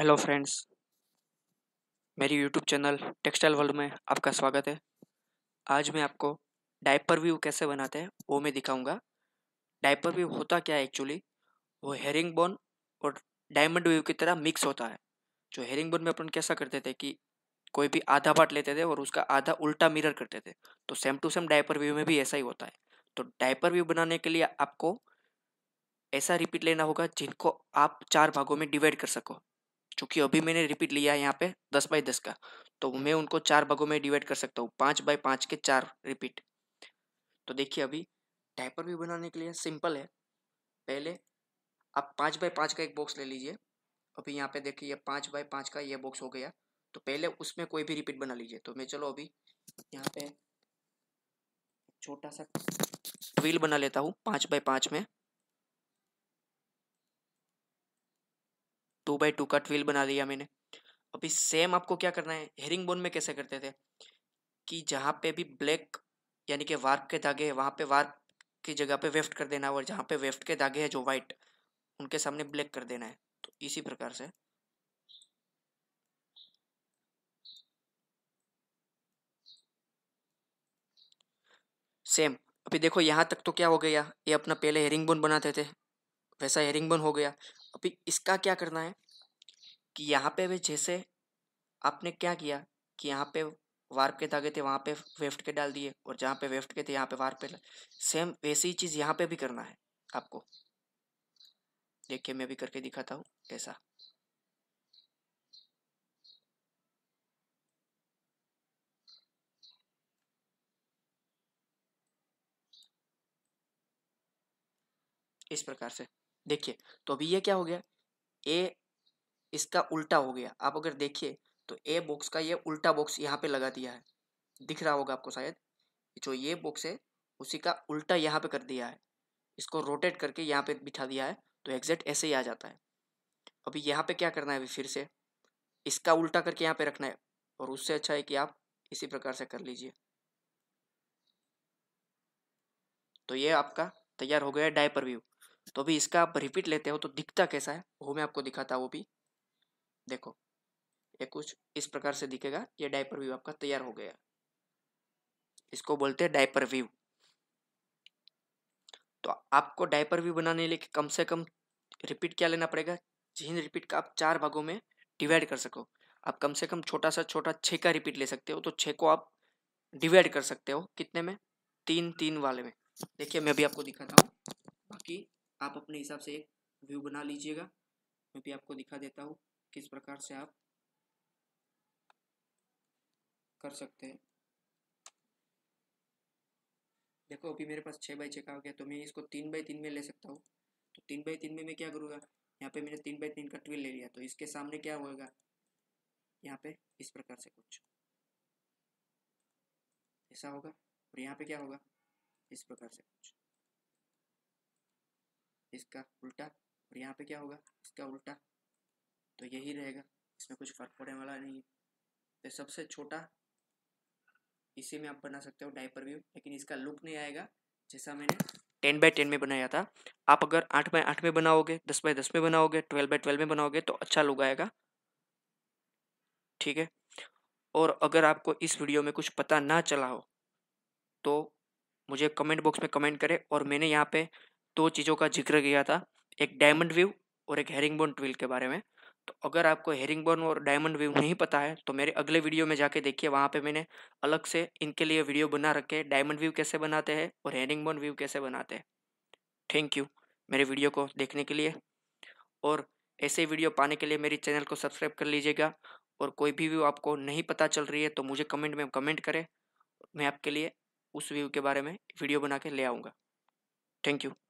hello friends मेरी YouTube channel textile world में आपका स्वागत है आज मैं आपको डायपर व्यू कैसे बनाते हैं वो मैं दिखाऊंगा डायपर व्यू होता क्या है एक्चुअली वो हेरिंग बोन और डायमंड व्यू की तरह मिक्स होता है जो हेरिंग बोन में अपन कैसा करते थे कि कोई भी आधा पार्ट लेते थे और उसका आधा उल्टा मिरर करते थे तो same to same diaper view में भी ऐसा ही होता है तो डायपर व्यू बनाने के लिए आपको ऐसा रिपीट लेना होगा जिनको आप चार भागों में डिवाइड कर सको चूंकि अभी मैंने रिपीट लिया है यहाँ पे दस बाई दस का तो मैं उनको चार भागों में डिवाइड कर सकता हूँ पाँच बाई पाँच के चार रिपीट तो देखिए अभी टाइपर भी बनाने के लिए सिंपल है पहले आप पाँच बाई पाँच का एक बॉक्स ले लीजिए अभी यहाँ पे देखिए पाँच बाई पाँच का ये बॉक्स हो गया तो पहले उसमें कोई भी रिपीट बना लीजिए तो मैं चलो अभी यहाँ पे छोटा सा व्हील बना लेता हूँ पाँच बाई पाँच में टू बाई टू का ट्विल बना लिया मैंने अभी सेम आपको क्या करना है हेरिंग बोन में कैसे करते थे कि जहाँ पे भी ब्लैक यानी कि वार्क के धागे हैं वहाँ पे वार्क की जगह पे वेफ्ट कर देना और जहाँ पे वेफ्ट के धागे हैं जो वाइट उनके सामने ब्लैक कर देना है तो इसी प्रकार से सेम अभी देखो यहाँ तक तो क्या हो गया ये अपना पहले हेरिंग बोन बनाते थे वैसा हेरिंग बोन हो गया अभी इसका क्या करना है कि यहाँ पे भी जैसे आपने क्या किया कि यहाँ पे वार्प के धागे थे वहाँ पे वेफ्ट के डाल दिए और जहाँ पे वेफ्ट के थे यहाँ पे वार्प पे सेम वैसी ही चीज़ यहाँ पे भी करना है आपको देखिए मैं भी करके दिखाता हूँ कैसा इस प्रकार से देखिए तो अभी ये क्या हो गया ए इसका उल्टा हो गया आप अगर देखिए तो ए बॉक्स का ये उल्टा बॉक्स यहाँ पे लगा दिया है दिख रहा होगा आपको शायद जो ये बॉक्स है उसी का उल्टा यहाँ पे कर दिया है इसको रोटेट करके यहाँ पे बिठा दिया है तो एग्जैक्ट ऐसे ही आ जाता है अभी यहाँ पे क्या करना है अभी फिर से इसका उल्टा करके यहाँ पे रखना है और उससे अच्छा है कि आप इसी प्रकार से कर लीजिए तो ये आपका तैयार हो गया है डायपर व्यू तो अभी इसका आप रिपीट लेते हो तो दिखता कैसा है वो मैं आपको दिखाता वो भी देखो ये कुछ इस प्रकार से दिखेगा ये डाइपर व्यू आपका तैयार हो गया इसको बोलते हैं डाइपर व्यू तो आपको डाइपर व्यू बनाने लिए कम से कम रिपीट क्या लेना पड़ेगा जिन रिपीट का आप चार भागों में डिवाइड कर सको आप कम से कम छोटा सा छोटा छः का रिपीट ले सकते हो तो छः को आप डिवाइड कर सकते हो कितने में तीन तीन वाले में देखिए मैं भी आपको दिखाता हूँ आप अपने हिसाब से एक व्यू बना लीजिएगा मैं भी आपको दिखा देता हूँ किस प्रकार से आप कर सकते हैं देखो अभी मेरे पास छः बाई छः का हो गया तो मैं इसको तीन बाई तीन में ले सकता हूँ तो तीन बाई तीन में मैं क्या करूँगा यहाँ पे मैंने तीन बाई तीन का ट्विल ले लिया तो इसके सामने क्या होगा यहाँ पे इस प्रकार से कुछ ऐसा होगा और यहाँ पे क्या होगा इस प्रकार से कुछ इसका उल्टा और यहाँ पे क्या होगा इसका उल्टा तो यही रहेगा इसमें कुछ फर्क पड़ने वाला नहीं है तो सबसे छोटा इसी में आप बना सकते हो डाइपर व्यू लेकिन इसका लुक नहीं आएगा जैसा मैंने टेन बाय टेन में बनाया था आप अगर आठ बाय आठ में बनाओगे दस बाय दस में बनाओगे ट्वेल्व बाय ट्वेल्व में बनाओगे तो अच्छा लुक आएगा ठीक है और अगर आपको इस वीडियो में कुछ पता ना चला हो तो मुझे कमेंट बॉक्स में कमेंट करें और मैंने यहाँ पे दो चीज़ों का जिक्र किया था एक डायमंड व्यू और एक बोन ट्विल के बारे में तो अगर आपको हेरिंग बोन और डायमंड व्यू नहीं पता है तो मेरे अगले वीडियो में जाके देखिए वहाँ पे मैंने अलग से इनके लिए वीडियो बना रखे हैं डायमंड व्यू कैसे बनाते हैं और बोन व्यू कैसे बनाते हैं थैंक यू मेरे वीडियो को देखने के लिए और ऐसे वीडियो पाने के लिए मेरे चैनल को सब्सक्राइब कर लीजिएगा और कोई भी व्यू आपको नहीं पता चल रही है तो मुझे कमेंट में कमेंट करें मैं आपके लिए उस व्यू के बारे में वीडियो बना के ले आऊँगा थैंक यू